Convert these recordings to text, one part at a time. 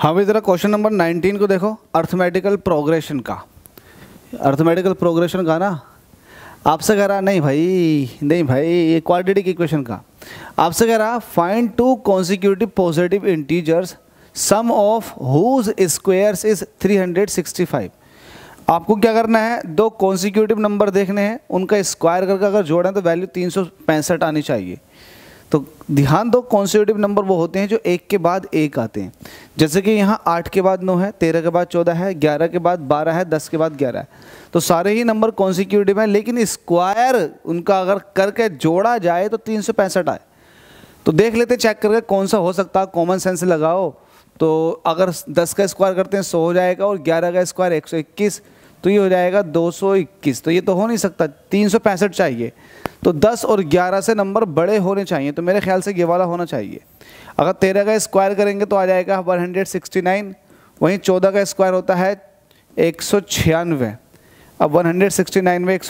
हाँ भाई ज़रा क्वेश्चन नंबर 19 को देखो अर्थमेटिकल प्रोग्रेशन का अर्थमेटिकल प्रोग्रेशन का ना आपसे कह रहा नहीं भाई नहीं भाई ये क्वाड्रेटिक इक्वेशन का आपसे कह रहा find two consecutive positive integers sum of whose squares is 365 आपको क्या करना है दो कॉन्सिक्यूटिव नंबर देखने हैं उनका स्क्वायर करके अगर जोड़ें तो वैल्यू तीन आनी चाहिए तो ध्यान दो कॉन्सिक्यूटिव नंबर वो होते हैं जो एक के बाद एक आते हैं जैसे कि यहाँ आठ के बाद नौ है तेरह के बाद चौदह है ग्यारह के बाद बारह है दस के बाद ग्यारह है तो सारे ही नंबर कॉन्सिक्यूटिव हैं लेकिन स्क्वायर उनका अगर करके जोड़ा जाए तो तीन सौ पैंसठ आए तो देख लेते चेक करके कौन सा हो सकता है कॉमन सेंस लगाओ तो अगर दस का स्क्वायर करते हैं सौ हो जाएगा और ग्यारह का स्क्वायर एक सौ इक्कीस तो ये हो जाएगा 221 तो ये तो हो नहीं सकता तीन चाहिए तो 10 और 11 से नंबर बड़े होने चाहिए तो मेरे ख्याल से ये वाला होना चाहिए अगर तेरह का स्क्वायर करेंगे तो आ जाएगा 169 वहीं चौदह का स्क्वायर होता है एक अब 169 में एक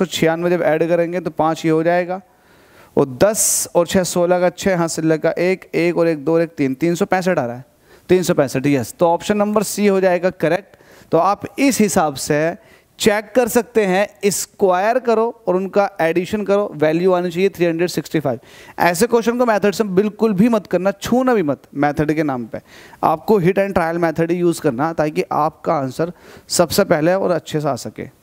जब ऐड करेंगे तो पाँच ये हो जाएगा और 10 और छः सोलह का छः हाँ सिल्ला का एक एक और एक दो और एक तीन तीन सौ पैंसठ आ रहा है तीन सौ पैंसठ यस तो ऑप्शन नंबर सी हो जाएगा करेक्ट तो आप इस हिसाब से चेक कर सकते हैं स्क्वायर करो और उनका एडिशन करो वैल्यू आनी चाहिए 365 ऐसे क्वेश्चन को मेथड से बिल्कुल भी मत करना छूना भी मत मेथड के नाम पे आपको हिट एंड ट्रायल मेथड ही यूज़ करना ताकि आपका आंसर सबसे पहले और अच्छे से आ सके